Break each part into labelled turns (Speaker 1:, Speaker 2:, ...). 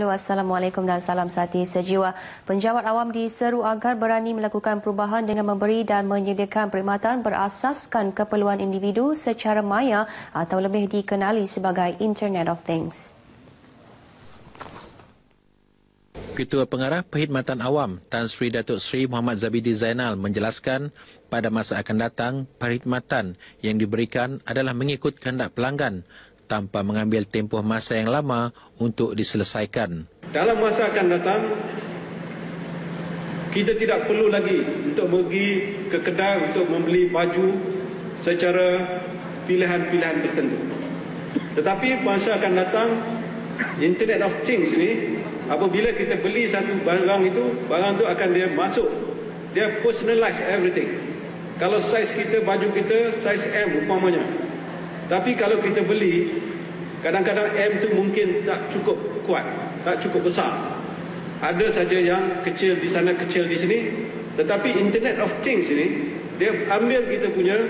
Speaker 1: Hello, Assalamualaikum dan salam sehati sejiwa. Penjawat awam diseru agar berani melakukan perubahan dengan memberi dan menyediakan perkhidmatan berasaskan keperluan individu secara maya atau lebih dikenali sebagai Internet of Things.
Speaker 2: Ketua Pengarah Perkhidmatan Awam Tan Sri Datuk Sri Muhammad Zabidi Zainal menjelaskan pada masa akan datang perkhidmatan yang diberikan adalah mengikut kehendak pelanggan tanpa mengambil tempoh masa yang lama untuk diselesaikan. Dalam masa akan datang, kita tidak perlu lagi untuk pergi ke kedai untuk membeli baju secara pilihan-pilihan tertentu. Tetapi masa akan datang, Internet of Things ini, apabila kita beli satu barang itu, barang itu akan dia masuk. Dia personalize everything. Kalau saiz kita, baju kita, saiz M umpamanya, tapi kalau kita beli, kadang-kadang M tu mungkin tak cukup kuat, tak cukup besar. Ada saja yang kecil di sana, kecil di sini. Tetapi Internet of Things ini, dia ambil kita punya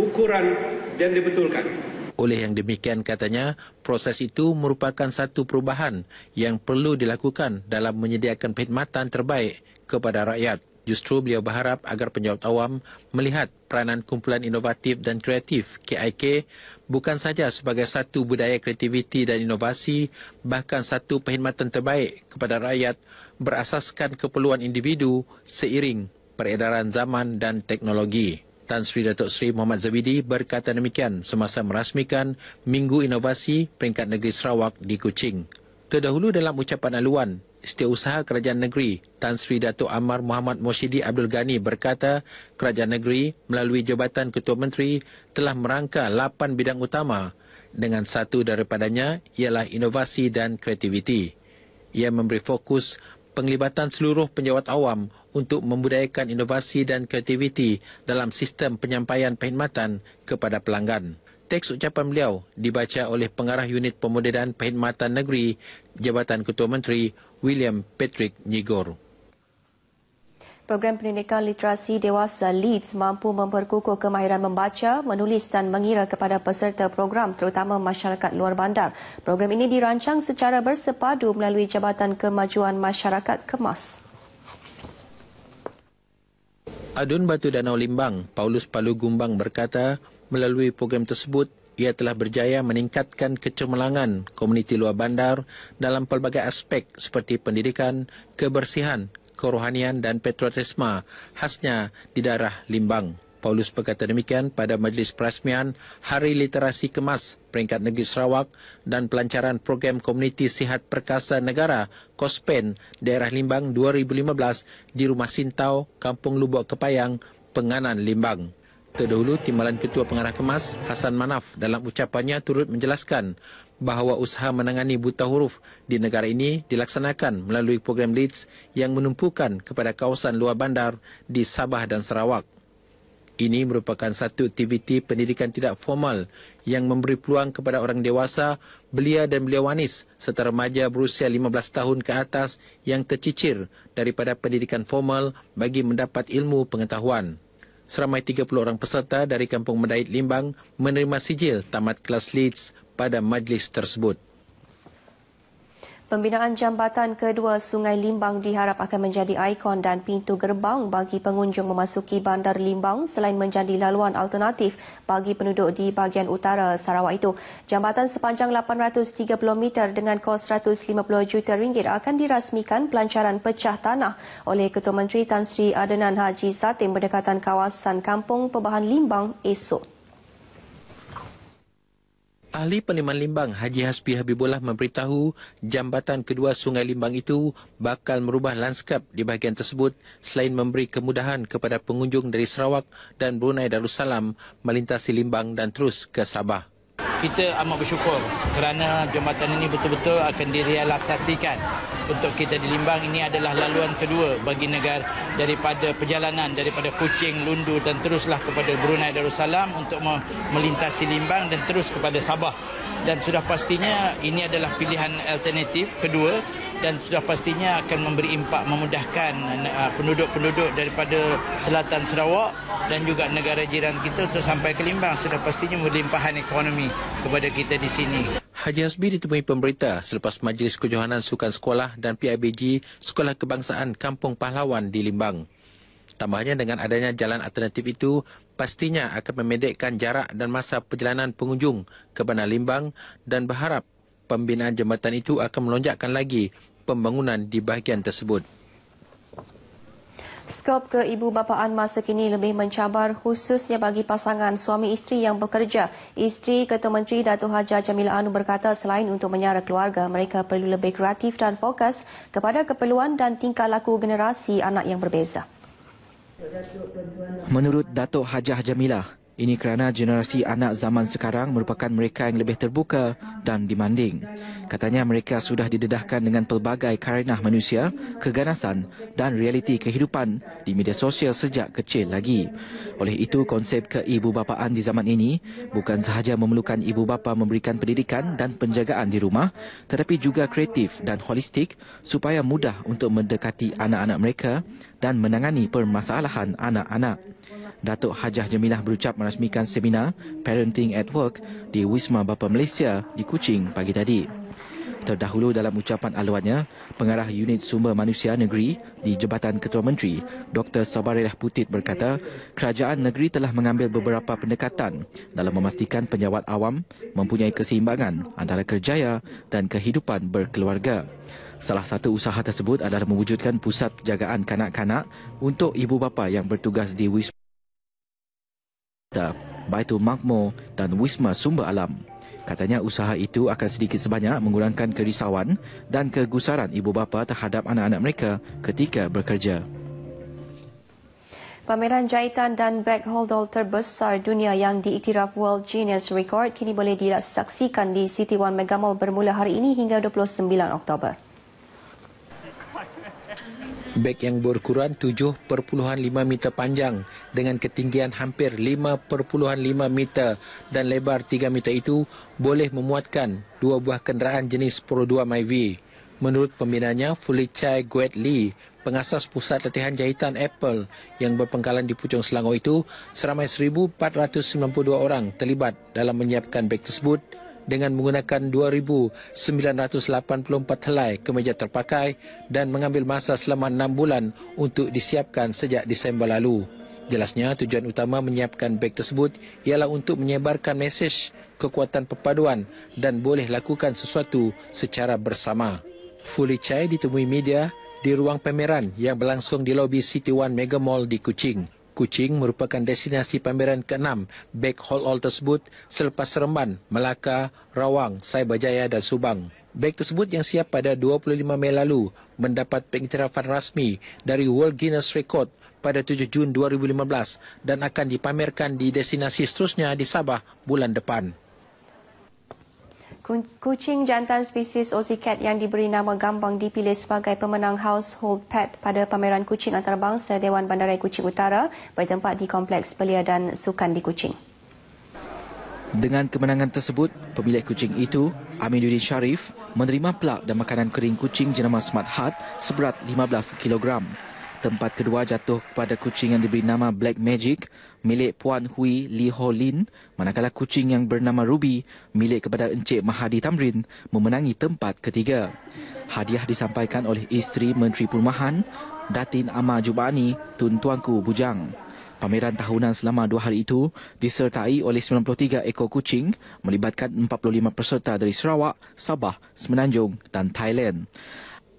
Speaker 2: ukuran dan betulkan. Oleh yang demikian katanya, proses itu merupakan satu perubahan yang perlu dilakukan dalam menyediakan perkhidmatan terbaik kepada rakyat. Justru beliau berharap agar penjawat awam melihat peranan kumpulan inovatif dan kreatif KIK bukan saja sebagai satu budaya kreativiti dan inovasi, bahkan satu perkhidmatan terbaik kepada rakyat berasaskan keperluan individu seiring peredaran zaman dan teknologi. Tan Sri Datuk Seri Muhammad Zabidi berkata demikian semasa merasmikan Minggu Inovasi Peringkat Negeri Sarawak di Kuching. Terdahulu dalam ucapan aluan Setiausaha Kerajaan Negeri Tan Sri Datuk Amar Muhammad Moshidi Abdul Ghani berkata Kerajaan Negeri melalui Jabatan Ketua Menteri telah merangka lapan bidang utama dengan satu daripadanya ialah inovasi dan kreativiti. Ia memberi fokus penglibatan seluruh penjawat awam untuk membudayakan inovasi dan kreativiti dalam sistem penyampaian perkhidmatan kepada pelanggan teks ucapan beliau dibaca oleh pengarah unit pemuderan perkhidmatan negeri Jabatan Ketua Menteri William Patrick Nyigor.
Speaker 1: Program Pendidikan Literasi Dewasa Leeds mampu memperkukuh kemahiran membaca, menulis dan mengira kepada peserta program terutama masyarakat luar bandar. Program ini dirancang secara bersepadu melalui Jabatan Kemajuan Masyarakat Kemas.
Speaker 2: Adun Batu Danau Limbang, Paulus Palu Gumbang berkata, melalui program tersebut, ia telah berjaya meningkatkan kecemerlangan komuniti luar bandar dalam pelbagai aspek seperti pendidikan, kebersihan, kerohanian dan patriotisme khasnya di daerah Limbang. Paulus berkata demikian pada majlis perasmian Hari Literasi Kemas peringkat Negeri Sarawak dan pelancaran program Komuniti Sihat Perkasa Negara Kospen Daerah Limbang 2015 di Rumah Sintau, Kampung Lubuk Kepayang, Penganan Limbang. Terdahulu, Timbalan Ketua Pengarah Kemas Hasan Manaf dalam ucapannya turut menjelaskan bahawa usaha menangani buta huruf di negara ini dilaksanakan melalui program Leeds yang menumpukan kepada kawasan luar bandar di Sabah dan Sarawak. Ini merupakan satu aktiviti pendidikan tidak formal yang memberi peluang kepada orang dewasa, belia dan belia wanis serta remaja berusia 15 tahun ke atas yang tercicir daripada pendidikan formal bagi mendapat ilmu pengetahuan. Seramai 30 orang peserta dari Kampung Medait Limbang menerima sijil tamat kelas Leeds pada majlis tersebut.
Speaker 1: Pembinaan jambatan kedua Sungai Limbang diharap akan menjadi ikon dan pintu gerbang bagi pengunjung memasuki Bandar Limbang selain menjadi laluan alternatif bagi penduduk di bahagian utara Sarawak itu. Jambatan sepanjang 830 meter dengan kos 150 juta ringgit akan dirasmikan pelancaran pecah tanah oleh Ketua Menteri Tan Sri Adenan Haji Satim berdekatan kawasan kampung Pembahan Limbang esok.
Speaker 2: Ahli Perliman Limbang Haji Hasbi Habibullah memberitahu jambatan kedua Sungai Limbang itu bakal merubah lanskap di bahagian tersebut selain memberi kemudahan kepada pengunjung dari Sarawak dan Brunei Darussalam melintasi Limbang dan terus ke Sabah
Speaker 3: kita amat bersyukur kerana jambatan ini betul-betul akan direalisasikan untuk kita di Limbang ini adalah laluan kedua bagi negara daripada perjalanan daripada Kuching, Lundu dan teruslah kepada Brunei Darussalam untuk melintasi Limbang dan terus kepada Sabah dan sudah pastinya ini adalah pilihan alternatif kedua dan sudah pastinya akan memberi impak memudahkan eh, penduduk-penduduk daripada selatan Sarawak dan juga negara jiran kita untuk sampai ke Limbang sudah pastinya memberi melimpahan
Speaker 2: ekonomi kepada kita di sini. Haji Hasbi ditemui pemerintah selepas Majlis Kejohanan Sukan Sekolah dan PIBG Sekolah Kebangsaan Kampung Pahlawan di Limbang. Tambahnya dengan adanya jalan alternatif itu, pastinya akan memendekkan jarak dan masa perjalanan pengunjung ke Bandar Limbang dan berharap pembinaan jambatan itu akan melonjakkan lagi pembangunan di bahagian tersebut.
Speaker 1: Skop ke ibu bapaan masa kini lebih mencabar khususnya bagi pasangan suami isteri yang bekerja. Isteri Ketua Menteri Datuk Haja Jamila Anu berkata selain untuk menyara keluarga, mereka perlu lebih kreatif dan fokus kepada keperluan dan tingkah laku generasi anak yang berbeza.
Speaker 3: Menurut Datuk Hajah Jamilah, ini kerana generasi anak zaman sekarang merupakan mereka yang lebih terbuka dan demanding. Katanya mereka sudah didedahkan dengan pelbagai karenah manusia, keganasan dan realiti kehidupan di media sosial sejak kecil lagi. Oleh itu, konsep keibubapaan di zaman ini bukan sahaja memerlukan ibu bapa memberikan pendidikan dan penjagaan di rumah, tetapi juga kreatif dan holistik supaya mudah untuk mendekati anak-anak mereka dan menangani permasalahan anak-anak. Datuk Hajah Jemilah berucap merasmikan seminar Parenting at Work di Wisma Bapa Malaysia di Kuching pagi tadi. Terdahulu dalam ucapan aluannya, Pengarah Unit Sumber Manusia Negeri di Jabatan Ketua Menteri, Dr. Sabarilah Putit berkata, kerajaan negeri telah mengambil beberapa pendekatan dalam memastikan penjawat awam mempunyai keseimbangan antara kerjaya dan kehidupan berkeluarga. Salah satu usaha tersebut adalah mewujudkan pusat jagaan kanak-kanak untuk ibu bapa yang bertugas di Wisma. Vista, Baitul Makmur dan Wisma Sumber Alam. Katanya usaha itu akan sedikit sebanyak mengurangkan kerisauan dan kegusaran ibu bapa terhadap anak-anak mereka ketika bekerja.
Speaker 1: Pameran jahitan dan bag holdall terbesar dunia yang diiktiraf World Genius Record kini boleh disaksikan di City One Megamall bermula hari ini hingga 29 Oktober.
Speaker 2: Beg yang berukuran 7.5 meter panjang dengan ketinggian hampir 5.5 meter dan lebar 3 meter itu boleh memuatkan dua buah kenderaan jenis Pro 2 MyV. Menurut pembinanya, Fulichai Guet Lee, pengasas pusat latihan jahitan Apple yang berpengkalan di Pucung Selangor itu, seramai 1,492 orang terlibat dalam menyiapkan beg tersebut dengan menggunakan 2,984 helai kemeja terpakai dan mengambil masa selama 6 bulan untuk disiapkan sejak Disember lalu. Jelasnya tujuan utama menyiapkan beg tersebut ialah untuk menyebarkan mesej kekuatan perpaduan dan boleh lakukan sesuatu secara bersama. Fuli Chai ditemui media di ruang pameran yang berlangsung di lobi City One Mega Mall di Kuching. Kuching merupakan destinasi pameran ke-6 Back Hall All tersebut selepas Seremban, Melaka, Rawang, Cyberjaya dan Subang. Back tersebut yang siap pada 25 Mei lalu mendapat pengiktirafan rasmi dari World Guinness Record pada 7 Jun 2015 dan akan dipamerkan di destinasi seterusnya di Sabah bulan depan.
Speaker 1: Kucing jantan spesies Ossicat yang diberi nama Gambang dipilih sebagai pemenang Household Pet pada pameran kucing antarabangsa Dewan Bandaraya Kucing Utara bertempat di Kompleks Belia dan Sukan di Kucing.
Speaker 3: Dengan kemenangan tersebut, pemilik kucing itu, Aminuddin Sharif, menerima pelak dan makanan kering kucing jenama Smart Heart seberat 15 kilogram Tempat kedua jatuh kepada kucing yang diberi nama Black Magic milik Puan Hui Li Ho Lin manakala kucing yang bernama Ruby milik kepada Encik Mahadi Tamrin memenangi tempat ketiga. Hadiah disampaikan oleh isteri Menteri Pulmahan, Datin Amar Jubani Tun Tuanku Bujang. Pameran tahunan selama dua hari itu disertai oleh 93 ekor kucing melibatkan 45 peserta dari Sarawak, Sabah, Semenanjung dan Thailand.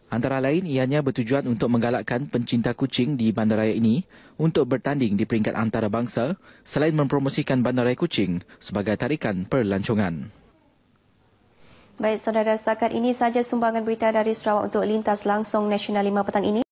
Speaker 3: Antara lain ianya bertujuan untuk menggalakkan pencinta kucing di bandaraya ini untuk bertanding di peringkat antarabangsa selain mempromosikan bandaraya kucing sebagai tarikan perlancongan.
Speaker 1: Baik saudara setakat ini saja sumbangan berita dari Sarawak untuk lintas langsung Nasional 5 petang ini.